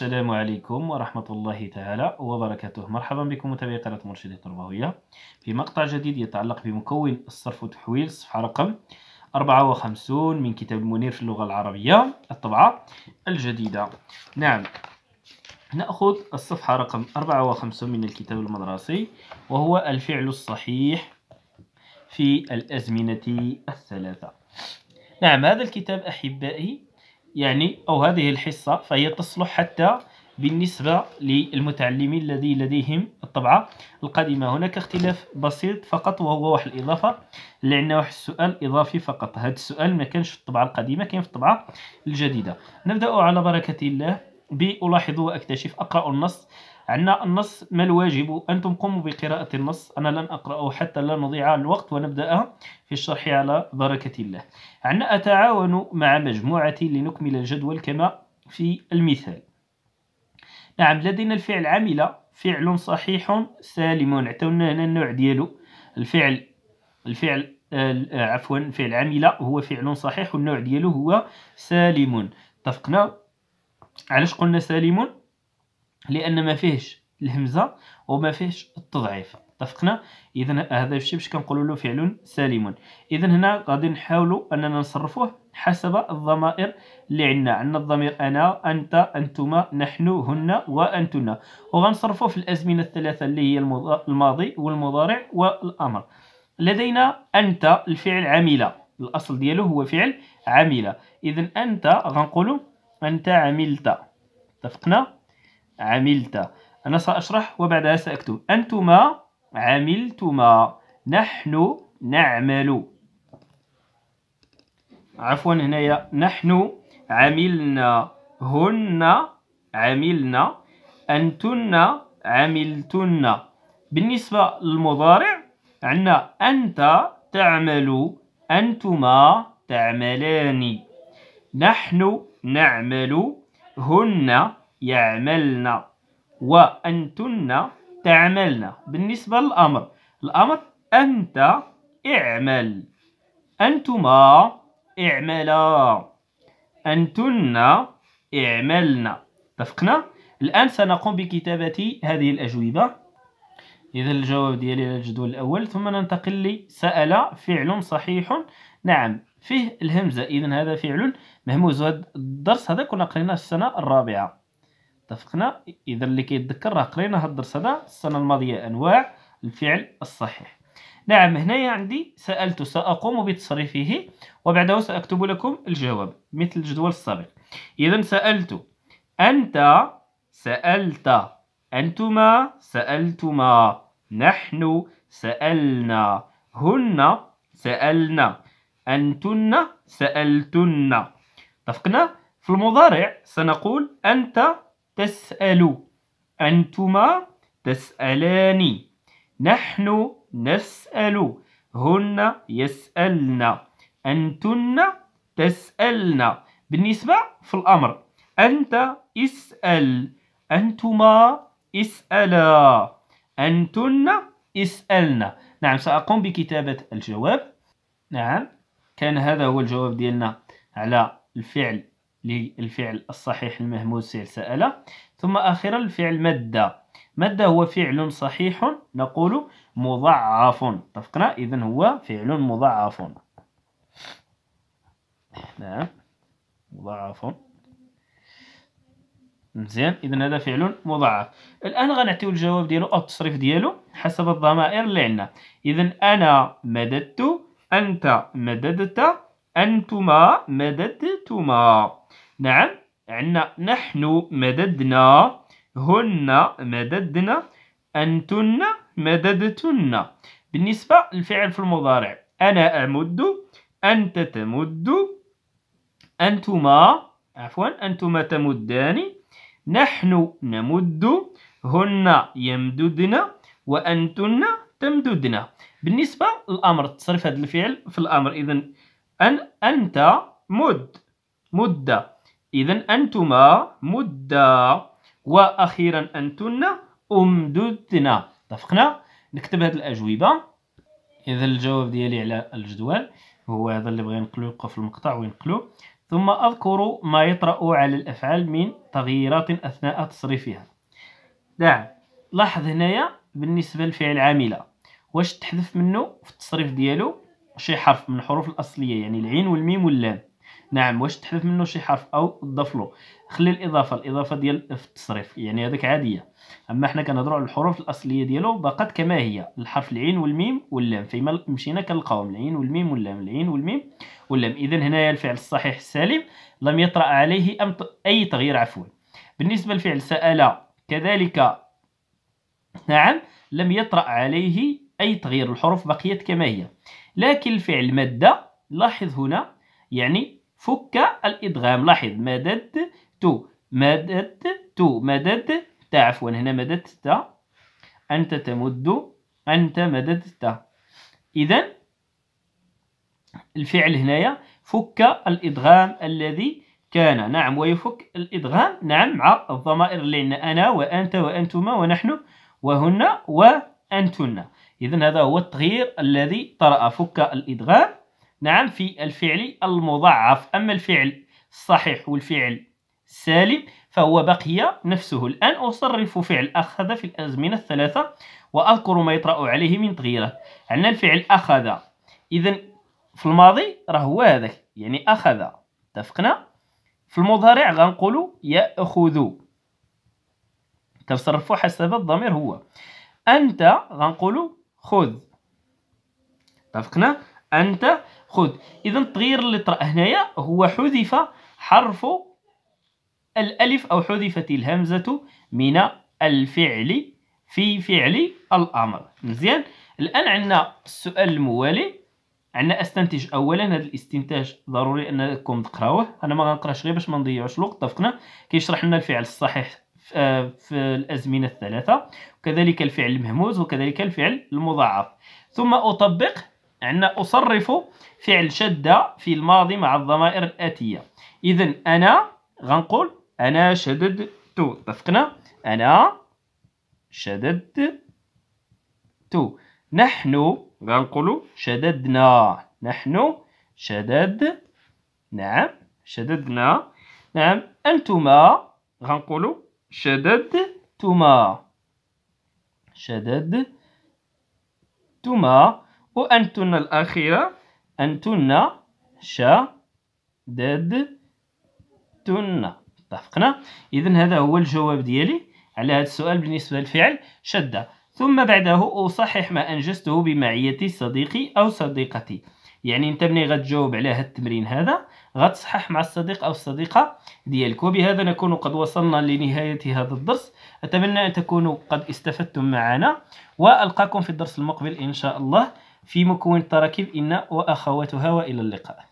السلام عليكم ورحمة الله تعالى وبركاته مرحبا بكم متابعي قناة مرشدي التربوية في مقطع جديد يتعلق بمكون الصرف وتحويل صفحة رقم 54 من كتاب منير في اللغة العربية الطبعة الجديدة نعم نأخذ الصفحة رقم 54 من الكتاب المدرسي وهو الفعل الصحيح في الأزمنة الثلاثة نعم هذا الكتاب أحبائي يعني أو هذه الحصة فهي تصلح حتى بالنسبة للمتعلمين الذي لديهم الطبعة القديمة هناك اختلاف بسيط فقط وهو واحد الإضافة لأن واحد السؤال إضافي فقط هذا السؤال ما كانش في الطبعة القديمة كان في الطبعة الجديدة نبدأ على بركة الله بألاحظه وأكتشف أقرأ النص عندنا النص ما الواجب أنتم قوموا بقراءة النص أنا لن أقرأه حتى لا نضيع الوقت ونبدأ في الشرح على بركة الله عندنا أتعاون مع مجموعة لنكمل الجدول كما في المثال نعم لدينا الفعل عمل فعل صحيح سالم عطونا هنا النوع ديالو الفعل الفعل آه، عفوا فعل عمل هو فعل صحيح والنوع ديالو هو سالم اتفقنا علاش قلنا سالم لان ما فيهش الهمزه وما فيهش التضعيف اتفقنا اذا هذا الشيء باش كنقولوا له فعل سالم اذا هنا غادي نحاولوا اننا نصرفوه حسب الضمائر اللي عندنا عندنا الضمير انا انت انتما نحن هن وانتن وغنصرفوه في الازمنه الثلاثه اللي هي الماضي والمضارع والامر لدينا انت الفعل عمل الاصل ديالو هو فعل عمل اذا انت غنقولوا أنت عملت اتفقنا عملت أنا سأشرح وبعدها سأكتب أنتما عملتما نحن نعمل عفوا هنايا نحن عملنا هن عملنا أنتن عملتن بالنسبة للمضارع عندنا أنت تعمل أنتما تعملان نحن نعمل هن يعملن وأنتن تعملن بالنسبة للأمر الأمر أنت اعمل أنتما اعملا أنتن اعملن اتفقنا الآن سنقوم بكتابة هذه الأجوبة إذا الجواب ديالي على الجدول الأول ثم ننتقل لسأل فعل صحيح نعم فيه الهمزة إذا هذا فعل مهموز وهذا الدرس هذا كنا قريناه السنة الرابعة اتفقنا إذا اللي كيتذكر راه قرينا هذا الدرس هذا السنة الماضية أنواع الفعل الصحيح نعم هنايا عندي سألت سأقوم بتصريفه وبعده سأكتب لكم الجواب مثل الجدول السابق إذا سألت أنت سألت أنتما سألتما نحن سألنا هن سألنا أنتن سألتن اتفقنا في المضارع سنقول أنت تسأل أنتما تسألان نحن نسأل هن يسألن أنتن تسألن بالنسبة في الأمر أنت اسأل أنتما اسألا أنتن اسألن نعم سأقوم بكتابة الجواب نعم كان هذا هو الجواب ديالنا على الفعل للفعل الصحيح المهموس سيل سأل ثم أخيرا الفعل مادة مادة هو فعل صحيح نقول مضعف اتفقنا إذا هو فعل مضعف نعم مضعف مزيان اذا هذا فعل مضاعف الان غنعطيو الجواب ديالو او التصريف ديالو حسب الضمائر اللي عندنا اذا انا مددت أنت مددت أنتما مددتما نعم عندنا نحن مددنا هن مددنا أنتن مددتن بالنسبة للفعل في المضارع أنا أمد أنت تمد أنتما عفوا أنتما تمدان نحن نمد هن يمددن وأنتن تمددنا بالنسبه للامر تصريف هذا الفعل في الامر اذا ان انت مد مده اذا انتما مده واخيرا انتن امددنا اتفقنا نكتب هذه الاجوبه اذا الجواب ديالي على الجدول هو هذا اللي بغينا نقلو يبقى في المقطع وينقلو ثم اذكر ما يطرا على الافعال من تغييرات اثناء تصريفها نعم لاحظ هنايا بالنسبه لفعل عامله واش تحذف منه في التصريف ديالو شي حرف من الحروف الاصليه يعني العين والميم واللام نعم واش تحذف منه شي حرف او تضاف له خلي الاضافه الاضافه ديال في التصريف يعني هذيك عاديه اما حنا كنهضروا على الحروف الاصليه ديالو بقات كما هي الحرف العين والميم واللام فيما مشينا كنلقاوهم العين والميم واللام العين والميم واللام اذا هنايا الفعل الصحيح السالم لم يطرا عليه أم اي تغيير عفوا بالنسبه للفعل سال كذلك نعم لم يطرا عليه أي تغيير الحروف بقيت كما هي لكن الفعل مادة لاحظ هنا يعني فك الإدغام لاحظ مدد تو مدد تو مدد تا عفوا هنا مدد تا أنت تمد أنت مدد تا إذا الفعل هنايا فك الإدغام الذي كان نعم ويفك الإدغام نعم مع الضمائر اللي عندنا أنا وأنت وأنتما ونحن وهن وأنتن إذا هذا هو التغيير الذي طرأ فك الإدغام نعم في الفعل المضاعف أما الفعل الصحيح والفعل السالم فهو بقي نفسه الآن أصرف فعل أخذ في الأزمنة الثلاثة وأذكر ما يطرأ عليه من تغييره عندنا الفعل أخذ إذا في الماضي راه هو هذاك يعني أخذ اتفقنا في المضارع غنقولوا يأخذ كنصرفوا حسب الضمير هو أنت غنقولوا خذ اتفقنا انت خذ اذا التغيير اللي طرا هنايا هو حذف حرف الالف او حذفت الهمزه من الفعل في فعل الامر مزيان الان عندنا السؤال الموالي عندنا استنتج اولا هذا الاستنتاج ضروري انكم تقراوه انا ما غنقراش غير باش ما نضيعوش الوقت اتفقنا كيشرح لنا الفعل الصحيح آه، في الأزمنة الثلاثة وكذلك الفعل المهموز وكذلك الفعل المضاعف ثم أطبق عندنا أصرف فعل شدة في الماضي مع الضمائر الآتية إذا أنا غنقول أنا شددت اتفقنا أنا شددت نحن غنقولوا شددنا نحن شدد نعم شددنا نعم أنتما غنقولوا شددتما شددتما وأنتن الأخيرة أنتن شددتن اتفقنا إذا هذا هو الجواب ديالي على هذا السؤال بالنسبة للفعل شد ثم بعده أصحح ما أنجزته بمعية صديقي أو صديقتي يعني انت ملي غتجاوب على هذا التمرين هذا غتصحح مع الصديق او الصديقه ديالك وبهذا نكون قد وصلنا لنهايه هذا الدرس اتمنى ان تكونوا قد استفدتم معنا والقاكم في الدرس المقبل ان شاء الله في مكون التراكيب ان واخواتها والى اللقاء